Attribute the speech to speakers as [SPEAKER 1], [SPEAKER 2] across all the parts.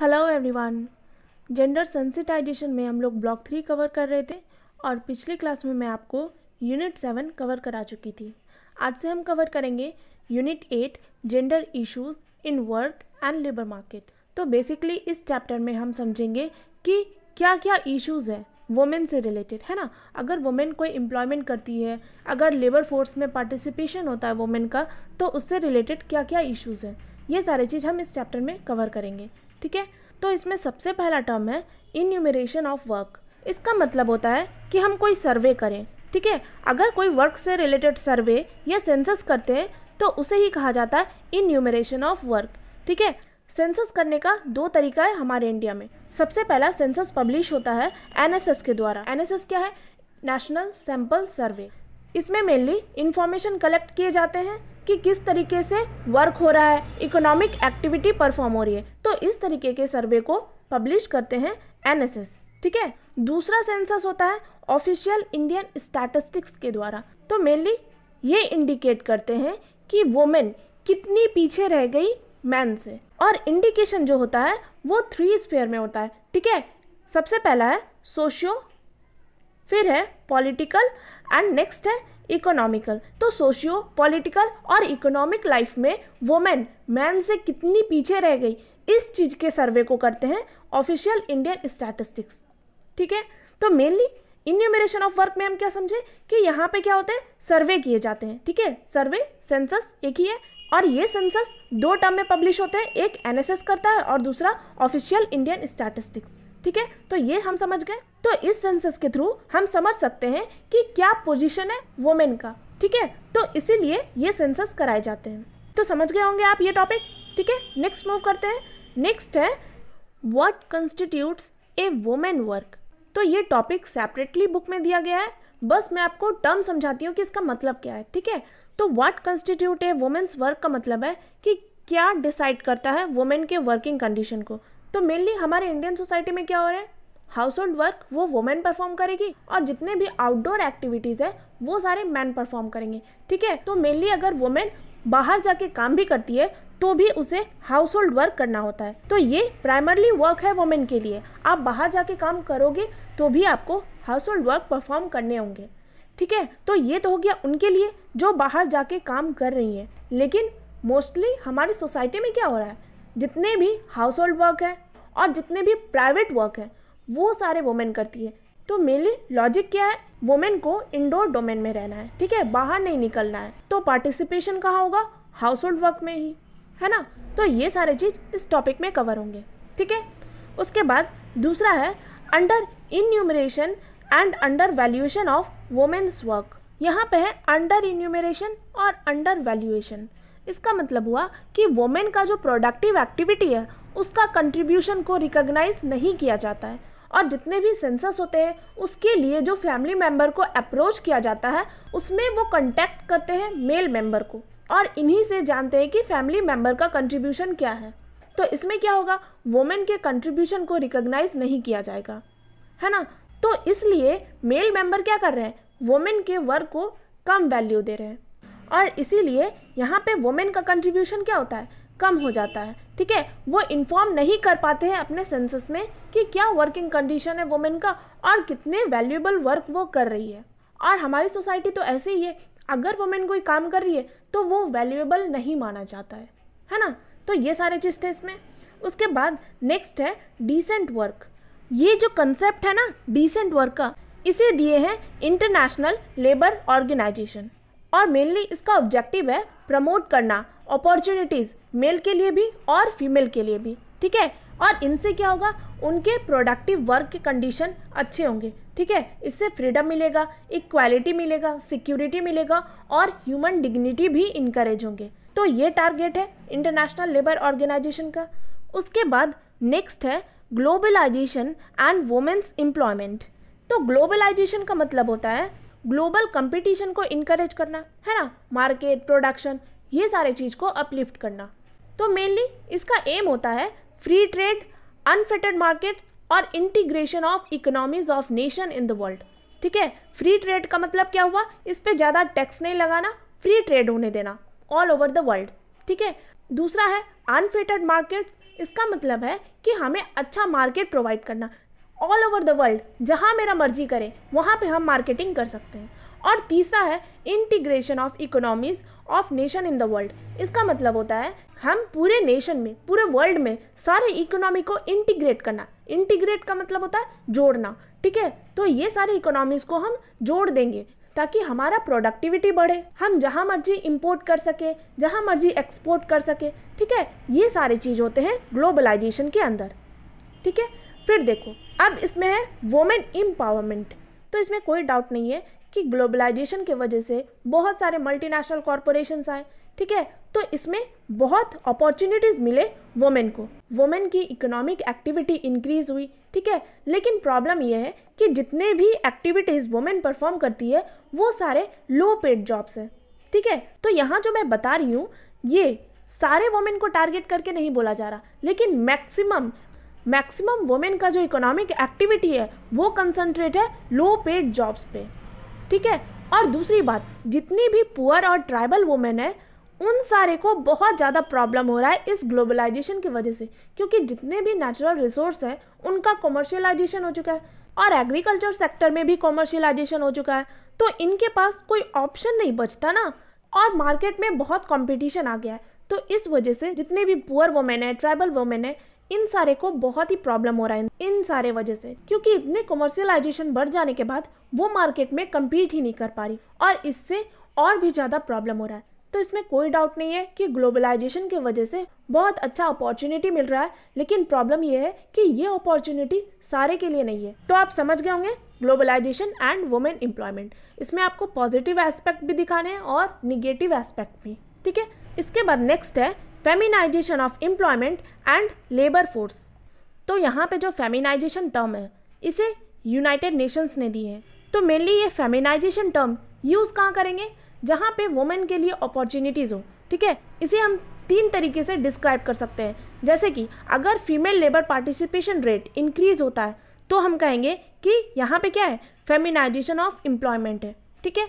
[SPEAKER 1] hello everyone gender sensitisation में हम लोग ब्लॉक थ्री कवर कर रहे थे और पिछली क्लास में मैं आपको यूनिट सेवन कवर करा चुकी थी आज से हम कवर करेंगे unit eight gender issues in work and labour market तो बेसिकली इस चैप्टर में हम समझेंगे कि क्या क्या इश्यूज़ हैं वोमेन से रिलेटेड है ना अगर वोमेन कोई एम्प्लॉयमेंट करती है अगर लेबर फोर्स में पार्टिसिपेशन होता है वोमेन का तो उससे रिलेटेड क्या क्या इश्यूज़ हैं ये सारी चीज़ हम इस चैप्टर में कवर करेंगे ठीक है तो इसमें सबसे पहला टर्म है इन्यूमरेशन ऑफ वर्क इसका मतलब होता है कि हम कोई सर्वे करें ठीक है अगर कोई वर्क से रिलेटेड सर्वे या सेंसस करते हैं तो उसे ही कहा जाता है इन्यूमरेशन ऑफ वर्क ठीक है सेंसस करने का दो तरीका है हमारे इंडिया में सबसे पहला सेंसस पब्लिश होता है एनएसएस के द्वारा एनएसएस क्या है नेशनल सैंपल सर्वे इसमें मेनली इन्फॉर्मेशन कलेक्ट किए जाते हैं कि किस तरीके से वर्क हो रहा है इकोनॉमिक एक्टिविटी परफॉर्म हो रही है तो इस तरीके के सर्वे को पब्लिश करते हैं एन ठीक है दूसरा सेंसस होता है ऑफिशियल इंडियन स्टैटिस्टिक्स के द्वारा तो मेनली ये इंडिकेट करते हैं कि वोमेन कितनी पीछे रह गई मैन से और इंडिकेशन जो होता है वो थ्री स्फेयर में होता है ठीक है सबसे पहला है सोशियो फिर है पॉलिटिकल एंड नेक्स्ट है इकोनॉमिकल तो सोशियो पॉलिटिकल और इकोनॉमिक लाइफ में वोमेन मैन से कितनी पीछे रह गई इस चीज़ के सर्वे को करते हैं ऑफिशियल इंडियन स्टैटिस्टिक्स ठीक है तो मेनली इन्यूमरेशन ऑफ वर्क में हम क्या समझे कि यहाँ पे क्या होते हैं सर्वे किए जाते हैं ठीक है सर्वे सेंसस एक ही है और ये सेंसस दो टर्म में पब्लिश होते हैं एक एनएसएस करता है और दूसरा ऑफिशियल इंडियन स्टैटिस्टिक्स ठीक है तो ये हम समझ गए तो इस सेंसस के थ्रू हम समझ सकते हैं कि क्या पोजीशन है वोमेन का ठीक है तो इसीलिए ये सेंसस कराए जाते हैं तो समझ गए होंगे आप ये टॉपिक ठीक है नेक्स्ट मूव करते हैं नेक्स्ट है what constitutes a women work तो ये टॉपिक सेपरेटली बुक में दिया गया है बस मैं आपको टर्म समझाती हूँ कि इसका मतलब क्या है ठीक है तो what constitute a women's work का मतलब है कि क्या डिसाइड करता है वोमेन के वर्किंग कंडीशन को तो मेनली हमारे इंडियन सोसाइटी में क्या हो रहा है हाउस होल्ड वर्क वो वुमेन परफॉर्म करेगी और जितने भी आउटडोर एक्टिविटीज़ है वो सारे मैन परफॉर्म करेंगे ठीक है तो मेनली अगर वुमेन बाहर जाके काम भी करती है तो भी उसे हाउस होल्ड वर्क करना होता है तो ये प्राइमरली वर्क है वुमेन के लिए आप बाहर जाके काम करोगे तो भी आपको हाउस होल्ड वर्क परफॉर्म करने होंगे ठीक है तो ये तो हो गया उनके लिए जो बाहर जाके काम कर रही हैं लेकिन मोस्टली हमारी सोसाइटी में क्या हो रहा है जितने भी हाउस होल्ड वर्क है और जितने भी प्राइवेट वर्क है वो सारे वोमेन करती है तो मेनली लॉजिक क्या है वोमेन को इंडोर डोमेन में रहना है ठीक है बाहर नहीं निकलना है तो पार्टिसिपेशन कहाँ होगा हाउस होल्ड वर्क में ही है ना तो ये सारे चीज़ इस टॉपिक में कवर होंगे ठीक है उसके बाद दूसरा है under enumeration and under valuation of women's work यहाँ पे है अंडर इन्यूमरेशन और अंडर वैल्यूएशन इसका मतलब हुआ कि वोमेन का जो प्रोडक्टिव एक्टिविटी है उसका कंट्रीब्यूशन को रिकॉग्नाइज नहीं किया जाता है और जितने भी सेंसस होते हैं उसके लिए जो फैमिली मेम्बर को अप्रोच किया जाता है उसमें वो कंटेक्ट करते हैं मेल मेम्बर को और इन्हीं से जानते हैं कि फैमिली मेम्बर का कंट्रीब्यूशन क्या है तो इसमें क्या होगा वोमेन के कंट्रीब्यूशन को रिकग्नाइज नहीं किया जाएगा है ना तो इसलिए मेल मेंबर क्या कर रहे हैं वोमेन के वर्क को कम वैल्यू दे रहे हैं और इसीलिए यहाँ पे वोमेन का कंट्रीब्यूशन क्या होता है कम हो जाता है ठीक है वो इन्फॉर्म नहीं कर पाते हैं अपने सेंसस में कि क्या वर्किंग कंडीशन है वुमेन का और कितने वैल्यूबल वर्क वो कर रही है और हमारी सोसाइटी तो ऐसे ही है अगर वुमेन कोई काम कर रही है तो वो वैल्यूएबल नहीं माना जाता है है ना तो ये सारे चीज़ थे इसमें उसके बाद नेक्स्ट है डिसेंट वर्क ये जो कंसेप्ट है ना डिसेंट वर्क का इसे दिए हैं इंटरनेशनल लेबर ऑर्गेनाइजेशन और मेनली इसका ऑब्जेक्टिव है प्रमोट करना अपॉर्चुनिटीज़ मेल के लिए भी और फीमेल के लिए भी ठीक है और इनसे क्या होगा उनके प्रोडक्टिव वर्क के कंडीशन अच्छे होंगे ठीक है इससे फ्रीडम मिलेगा इक्वालिटी मिलेगा सिक्योरिटी मिलेगा और ह्यूमन डिग्निटी भी इनक्रेज होंगे तो ये टारगेट है इंटरनेशनल लेबर ऑर्गेनाइजेशन का उसके बाद नेक्स्ट है ग्लोबलाइजेशन एंड वोमेंस एम्प्लॉयमेंट तो ग्लोबलाइजेशन का मतलब होता है ग्लोबल कंपटीशन को इनक्रेज करना है ना मार्केट प्रोडक्शन ये सारे चीज़ को अपलिफ्ट करना तो मेनली इसका एम होता है फ्री ट्रेड अनफिटेड मार्केट और integration of economies of nation in the world ठीक है फ्री ट्रेड का मतलब क्या हुआ इस पर ज़्यादा टैक्स नहीं लगाना फ्री ट्रेड होने देना ऑल ओवर द वर्ल्ड ठीक है दूसरा है अनफिटेड मार्केट्स इसका मतलब है कि हमें अच्छा मार्केट प्रोवाइड करना ऑल ओवर द वर्ल्ड जहाँ मेरा मर्जी करें वहाँ पे हम मार्केटिंग कर सकते हैं और तीसरा है integration of economies of nation in the world इसका मतलब होता है हम पूरे नेशन में पूरे वर्ल्ड में सारे इकोनॉमी को इंटीग्रेट करना इंटीग्रेट का मतलब होता है जोड़ना ठीक है तो ये सारे इकोनॉमीज़ को हम जोड़ देंगे ताकि हमारा प्रोडक्टिविटी बढ़े हम जहाँ मर्जी इम्पोर्ट कर सके जहाँ मर्जी एक्सपोर्ट कर सके ठीक है ये सारे चीज़ होते हैं ग्लोबलाइजेशन के अंदर ठीक है फिर देखो अब इसमें है वोमेन एम्पावरमेंट तो इसमें कोई डाउट नहीं है कि ग्लोबलाइजेशन के वजह से बहुत सारे मल्टीनेशनल कॉरपोरेशंस आए ठीक है तो इसमें बहुत अपॉर्चुनिटीज़ मिले वोमेन को वोमेन की इकोनॉमिक एक्टिविटी इंक्रीज हुई ठीक है लेकिन प्रॉब्लम यह है कि जितने भी एक्टिविटीज़ वोमेन परफॉर्म करती है वो सारे लो पेड जॉब्स हैं ठीक है तो यहाँ जो मैं बता रही हूँ ये सारे वोमेन को टारगेट करके नहीं बोला जा रहा लेकिन मैक्सिमम मैक्सिमम वुमेन का जो इकोनॉमिक एक्टिविटी है वो कंसंट्रेट है लो पेड जॉब्स पे ठीक है और दूसरी बात जितनी भी पुअर और ट्राइबल वुमेन है उन सारे को बहुत ज़्यादा प्रॉब्लम हो रहा है इस ग्लोबलाइजेशन की वजह से क्योंकि जितने भी नेचुरल रिसोर्स हैं उनका कॉमर्शियलाइजेशन हो चुका है और एग्रीकल्चर सेक्टर में भी कॉमर्शियलाइजेशन हो चुका है तो इनके पास कोई ऑप्शन नहीं बचता ना और मार्केट में बहुत कंपटीशन आ गया है तो इस वजह से जितने भी पुअर वुमेन है ट्राइबल वुमेन है इन सारे को बहुत ही प्रॉब्लम हो रहा है इन सारे वजह से क्योंकि इतने कमर्शियलाइजेशन बढ़ जाने के बाद वो मार्केट में कम्पीट ही नहीं कर पा रही और इससे और भी ज़्यादा प्रॉब्लम हो रहा है तो इसमें कोई डाउट नहीं है कि ग्लोबलाइजेशन की वजह से बहुत अच्छा अपॉर्चुनिटी मिल रहा है लेकिन प्रॉब्लम यह है कि ये अपॉर्चुनिटी सारे के लिए नहीं है तो आप समझ गए होंगे ग्लोबलाइजेशन एंड वुमेन एम्प्लॉयमेंट इसमें आपको पॉजिटिव एस्पेक्ट भी दिखाने हैं और निगेटिव एस्पेक्ट भी ठीक है इसके बाद नेक्स्ट है feminisation of employment and labour force तो यहाँ पे जो फेमिनाइजेशन टर्म है इसे यूनाइटेड नेशंस ने दी है तो मेनली ये फेमिनाइजेशन टर्म यूज़ कहाँ करेंगे जहाँ पे वुमेन के लिए अपॉर्चुनिटीज़ हो ठीक है इसे हम तीन तरीके से डिस्क्राइब कर सकते हैं जैसे कि अगर female labour participation rate increase होता है तो हम कहेंगे कि यहाँ पे क्या है फेमिनाइजेशन ऑफ एम्प्लॉयमेंट है ठीक है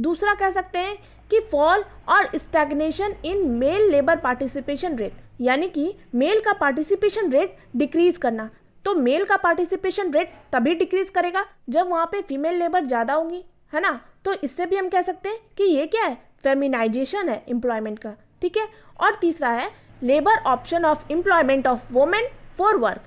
[SPEAKER 1] दूसरा कह सकते हैं कि फॉल और stagnation in male labour participation rate यानी कि मेल का पार्टिसिपेशन रेट डिक्रीज करना तो मेल का पार्टिसिपेशन रेट तभी डिक्रीज करेगा जब वहाँ पे फीमेल लेबर ज़्यादा होंगी है ना तो इससे भी हम कह सकते हैं कि ये क्या है फेमिनाइजेशन है एम्प्लॉयमेंट का ठीक है और तीसरा है labour option of employment of women for work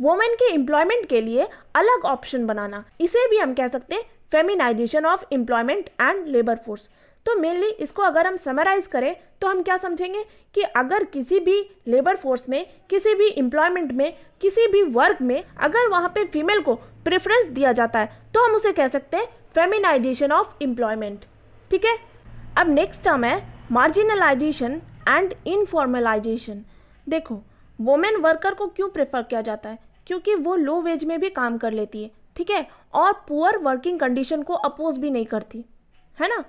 [SPEAKER 1] women के एम्प्लॉयमेंट के लिए अलग ऑप्शन बनाना इसे भी हम कह सकते हैं feminisation of employment and labour force तो मेनली इसको अगर हम समराइज करें तो हम क्या समझेंगे कि अगर किसी भी लेबर फोर्स में किसी भी एम्प्लॉयमेंट में किसी भी वर्क में अगर वहाँ पे फीमेल को प्रेफरेंस दिया जाता है तो हम उसे कह सकते हैं फेमिनाइजेशन ऑफ एम्प्लॉयमेंट ठीक है अब नेक्स्ट टर्म है मार्जिनलाइजेशन एंड इनफॉर्मलाइजेशन देखो वोमेन वर्कर को क्यों प्रेफर किया जाता है क्योंकि वो लो वेज में भी काम कर लेती है ठीक है और पुअर वर्किंग कंडीशन को अपोज भी नहीं करती है ना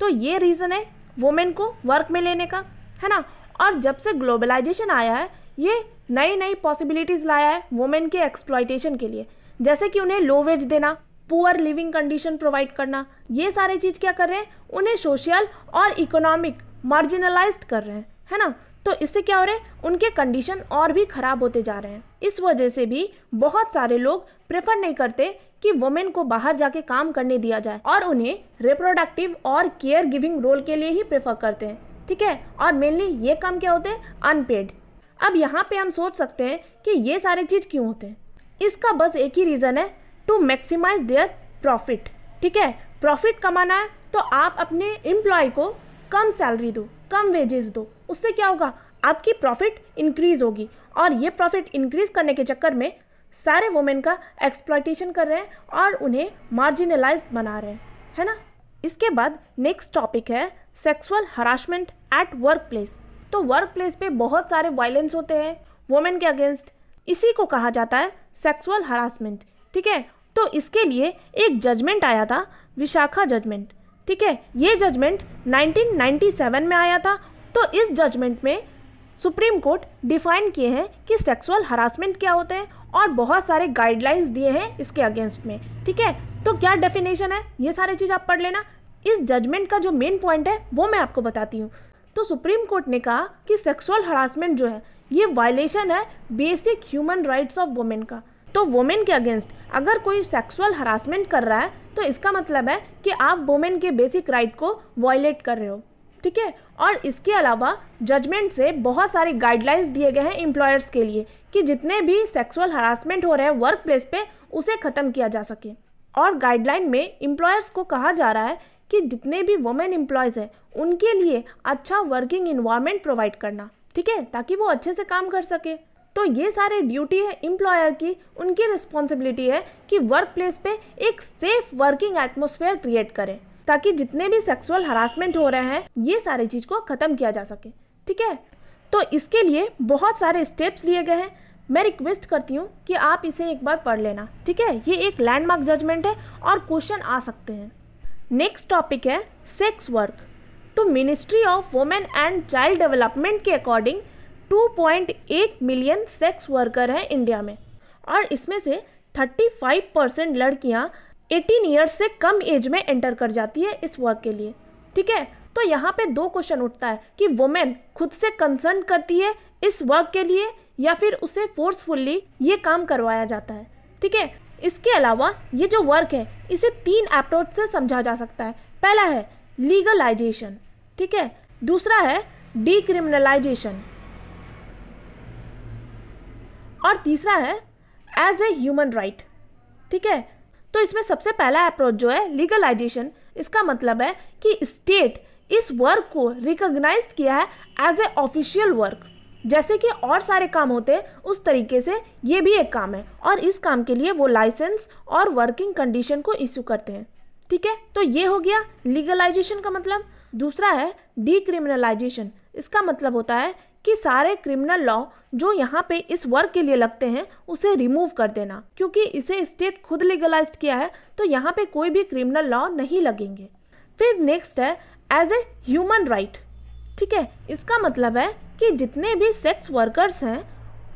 [SPEAKER 1] तो ये रीज़न है वोमेन को वर्क में लेने का है ना और जब से ग्लोबलाइजेशन आया है ये नई नई पॉसिबिलिटीज़ लाया है वोमेन के एक्सप्लाइटेशन के लिए जैसे कि उन्हें लो वेज देना पुअर लिविंग कंडीशन प्रोवाइड करना ये सारे चीज़ क्या कर रहे हैं उन्हें सोशल और इकोनॉमिक मार्जिनलाइज कर रहे हैं है ना तो इससे क्या हो रहा है उनके कंडीशन और भी ख़राब होते जा रहे हैं इस वजह से भी बहुत सारे लोग प्रेफर नहीं करते कि वुमेन को बाहर जाके काम करने दिया जाए और उन्हें रिप्रोडक्टिव और केयर गिविंग रोल के लिए ही प्रेफर करते हैं ठीक है और मेनली ये काम क्या होते हैं अनपेड अब यहाँ पे हम सोच सकते हैं कि ये सारे चीज़ क्यों होते हैं इसका बस एक ही रीज़न है टू मैक्सिमाइज देयर प्रॉफिट ठीक है प्रॉफिट कमाना है तो आप अपने एम्प्लॉय को कम सैलरी दो कम वेजेस दो उससे क्या होगा आपकी प्रॉफिट इंक्रीज होगी और ये प्रॉफिट इंक्रीज करने के चक्कर में सारे वुमेन का एक्सप्लाइटेशन कर रहे हैं और उन्हें मार्जिनलाइज बना रहे हैं है ना इसके बाद नेक्स्ट टॉपिक है sexual harassment at workplace तो वर्क प्लेस पे बहुत सारे वायलेंस होते हैं वुमेन के अगेंस्ट इसी को कहा जाता है सेक्सुअल हरासमेंट ठीक है तो इसके लिए एक जजमेंट आया था विशाखा जजमेंट ठीक है ये जजमेंट 1997 में आया था तो इस जजमेंट में सुप्रीम कोर्ट डिफाइन किए हैं कि सेक्सुअल हरासमेंट क्या होते हैं और बहुत सारे गाइडलाइंस दिए हैं इसके अगेंस्ट में ठीक है तो क्या डेफिनेशन है ये सारी चीज़ आप पढ़ लेना इस जजमेंट का जो मेन पॉइंट है वो मैं आपको बताती हूँ तो सुप्रीम कोर्ट ने कहा कि सेक्सुअल हरासमेंट जो है ये वायलेशन है basic human rights of women का तो वुमेन के अगेंस्ट अगर कोई सेक्सुअल हरासमेंट कर रहा है तो इसका मतलब है कि आप वुमेन के बेसिक राइट को वायलेट कर रहे हो ठीक है और इसके अलावा जजमेंट से बहुत सारे गाइडलाइंस दिए गए हैं एम्प्लॉयर्स के लिए कि जितने भी सेक्सुअल हरासमेंट हो रहे हैं वर्क प्लेस पे उसे ख़त्म किया जा सके और गाइडलाइन में इम्प्लॉयर्स को कहा जा रहा है कि जितने भी वुमेन एम्प्लॉयज़ हैं उनके लिए अच्छा वर्किंग इन्वायरमेंट प्रोवाइड करना ठीक है ताकि वो अच्छे से काम कर सके तो ये सारे ड्यूटी है इम्प्लॉयर की उनकी रिस्पॉन्सिबिलिटी है कि वर्क प्लेस पे एक सेफ वर्किंग एटमोसफेयर क्रिएट करें ताकि जितने भी सेक्सुअल हरासमेंट हो रहे हैं ये सारी चीज़ को ख़त्म किया जा सके ठीक है तो इसके लिए बहुत सारे स्टेप्स लिए गए हैं मैं रिक्वेस्ट करती हूँ कि आप इसे एक बार पढ़ लेना ठीक है ये एक लैंडमार्क जजमेंट है और क्वेश्चन आ सकते हैं नेक्स्ट टॉपिक है सेक्स वर्क तो ministry of women and child development के अकॉर्डिंग 2.8 मिलियन सेक्स वर्कर हैं इंडिया में और इसमें से 35 परसेंट लड़कियाँ एटीन ईयर्स से कम एज में एंटर कर जाती है इस वर्क के लिए ठीक है तो यहाँ पे दो क्वेश्चन उठता है कि वुमेन खुद से कंसर्न करती है इस वर्क के लिए या फिर उसे फोर्सफुल्ली ये काम करवाया जाता है ठीक है इसके अलावा ये जो वर्क है इसे तीन अप्रोच से समझा जा सकता है पहला है लीगलाइजेशन ठीक है दूसरा है डिक्रिमिनलाइजेशन और तीसरा है एज ए ह्यूमन राइट ठीक है तो इसमें सबसे पहला अप्रोच जो है लीगलाइजेशन इसका मतलब है कि स्टेट इस वर्क को रिकॉग्नाइज किया है एज ए ऑफिशियल वर्क जैसे कि और सारे काम होते हैं उस तरीके से ये भी एक काम है और इस काम के लिए वो लाइसेंस और वर्किंग कंडीशन को इशू करते हैं ठीक है तो ये हो गया लीगलाइजेशन का मतलब दूसरा है डीक्रिमिनलाइजेशन इसका मतलब होता है कि सारे क्रिमिनल लॉ जो यहाँ पे इस वर्क के लिए लगते हैं उसे रिमूव कर देना क्योंकि इसे स्टेट खुद लीगलाइज किया है तो यहाँ पे कोई भी क्रिमिनल लॉ नहीं लगेंगे फिर नेक्स्ट है एज ए ह्यूमन राइट ठीक है इसका मतलब है कि जितने भी सेक्स वर्कर्स हैं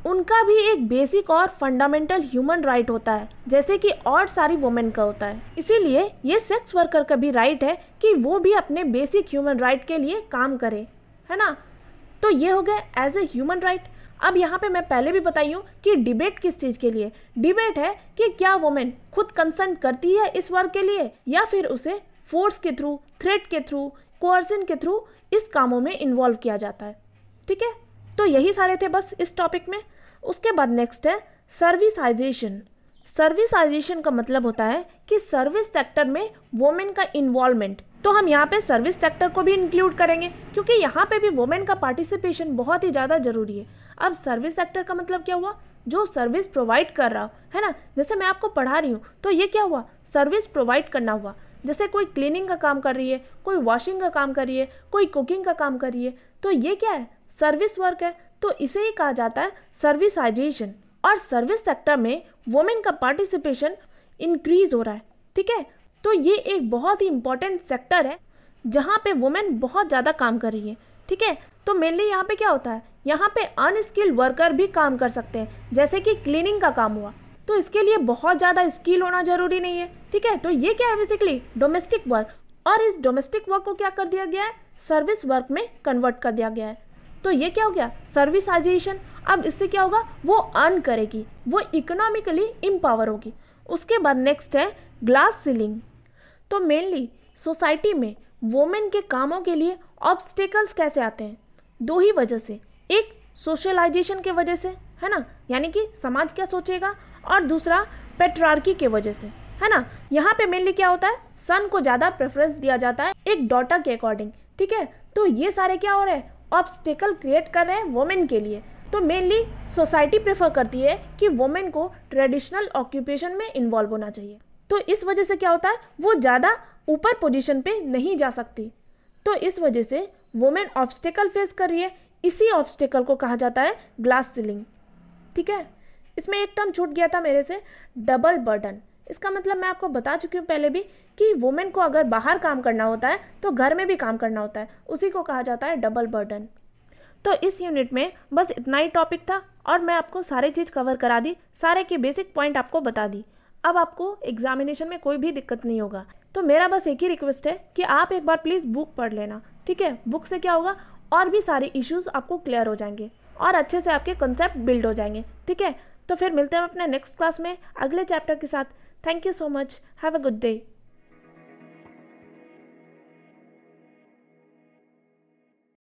[SPEAKER 1] उनका भी एक बेसिक और फंडामेंटल ह्यूमन राइट होता है जैसे कि और सारी वुमेन का होता है इसीलिए ये सेक्स वर्कर का भी राइट है कि वो भी अपने बेसिक ह्यूमन राइट के लिए काम करे है ना तो ये हो गया एज ए ह्यूमन राइट अब यहाँ पे मैं पहले भी बताई हूँ कि डिबेट किस चीज़ के लिए डिबेट है कि क्या वुमेन खुद कंसंट करती है इस वर्क के लिए या फिर उसे फोर्स के थ्रू थ्रेट के थ्रू कोर्सन के थ्रू इस कामों में इन्वॉल्व किया जाता है ठीक है तो यही सारे थे बस इस टॉपिक में उसके बाद नेक्स्ट है सर्विसाइजेशन सर्विसाइजेशन का मतलब होता है कि सर्विस सेक्टर में वोमेन का इन्वॉल्वमेंट तो हम यहाँ पे सर्विस सेक्टर को भी इंक्लूड करेंगे क्योंकि यहाँ पे भी वोमेन का पार्टिसिपेशन बहुत ही ज़्यादा ज़रूरी है अब सर्विस सेक्टर का मतलब क्या हुआ जो सर्विस प्रोवाइड कर रहा हो है ना जैसे मैं आपको पढ़ा रही हूँ तो ये क्या हुआ सर्विस प्रोवाइड करना हुआ जैसे कोई क्लीनिंग का काम कर रही है कोई वॉशिंग का काम कर रही है कोई कुकिंग का काम कर रही है तो ये क्या है सर्विस वर्क है तो इसे ही कहा जाता है सर्विसाइजेशन और सर्विस सेक्टर में वुमेन का पार्टिसिपेशन इंक्रीज हो रहा है ठीक है तो ये एक बहुत ही इंपॉर्टेंट सेक्टर है जहाँ पे वुमेन बहुत ज़्यादा काम कर रही है ठीक है तो मेनली यहाँ पे क्या होता है यहाँ पे अनस्किल्ड वर्कर भी काम कर सकते हैं जैसे कि क्लीनिंग का काम हुआ तो इसके लिए बहुत ज़्यादा स्किल होना जरूरी नहीं है ठीक है तो ये क्या है बेसिकली डोमेस्टिक वर्क और इस डोमेस्टिक वर्क को क्या कर दिया गया है सर्विस वर्क में कन्वर्ट कर दिया गया है तो ये क्या हो गया सर्विसाइजेशन अब इससे क्या होगा वो अर्न करेगी वो इकोनॉमिकली इम्पावर होगी उसके बाद नेक्स्ट है ग्लास सीलिंग तो मेनली सोसाइटी में वोमेन के कामों के लिए ऑब्स्टेकल्स कैसे आते हैं दो ही वजह से एक सोशलाइजेशन के वजह से है ना यानी कि समाज क्या सोचेगा और दूसरा पेट्रार्की के वजह से है ना यहाँ पे मेनली क्या होता है सन को ज़्यादा प्रेफरेंस दिया जाता है एक डॉटर के अकॉर्डिंग ठीक है तो ये सारे क्या हो रहे हैं ऑब्स्टेकल क्रिएट कर रहे हैं वोमेन के लिए तो मेनली सोसाइटी प्रेफर करती है कि वोमेन को ट्रेडिशनल ऑक्यूपेशन में इन्वॉल्व होना चाहिए तो इस वजह से क्या होता है वो ज़्यादा ऊपर पोजीशन पे नहीं जा सकती तो इस वजह से वोमेन ऑब्स्टेकल फेस कर रही है इसी ऑब्स्टेकल को कहा जाता है ग्लास सीलिंग ठीक है इसमें एक टर्म छूट गया था मेरे से डबल बर्डन इसका मतलब मैं आपको बता चुकी हूँ पहले भी कि वुमेन को अगर बाहर काम करना होता है तो घर में भी काम करना होता है उसी को कहा जाता है डबल बर्डन तो इस यूनिट में बस इतना ही टॉपिक था और मैं आपको सारे चीज़ कवर करा दी सारे के बेसिक पॉइंट आपको बता दी अब आपको एग्जामिनेशन में कोई भी दिक्कत नहीं होगा तो मेरा बस एक ही रिक्वेस्ट है कि आप एक बार प्लीज़ बुक पढ़ लेना ठीक है बुक से क्या होगा और भी सारे इश्यूज़ आपको क्लियर हो जाएंगे और अच्छे से आपके कंसेप्ट बिल्ड हो जाएंगे ठीक है तो फिर मिलते हैं अपने नेक्स्ट क्लास में अगले चैप्टर के साथ thank you so much have a good day